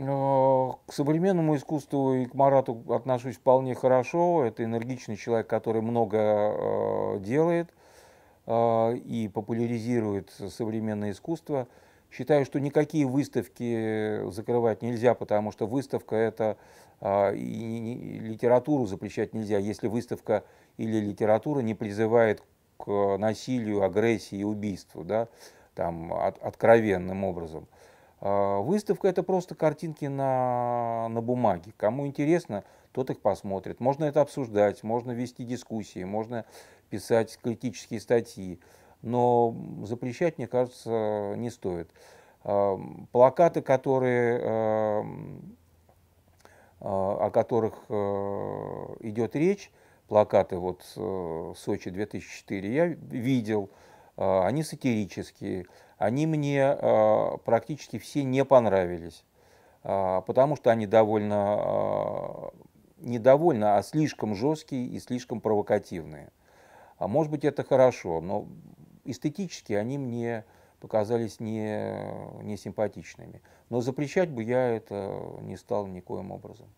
Э, к современному искусству и к Марату отношусь вполне хорошо. Это энергичный человек, который много э, делает э, и популяризирует современное искусство. Считаю, что никакие выставки закрывать нельзя, потому что выставка это и литературу запрещать нельзя. Если выставка или литература не призывает к насилию, агрессии и убийству, да, там от, откровенным образом. А, выставка это просто картинки на, на бумаге. Кому интересно, тот их посмотрит. Можно это обсуждать, можно вести дискуссии, можно писать критические статьи. Но запрещать, мне кажется, не стоит. А, плакаты, которые, а, о которых э, идет речь, плакаты вот э, Сочи 2004, я видел, они сатирические они мне а, практически все не понравились, а, потому что они довольно, а, не довольно, а слишком жесткие и слишком провокативные. А может быть, это хорошо, но эстетически они мне показались не, не симпатичными. Но запрещать бы я это не стал никоим образом.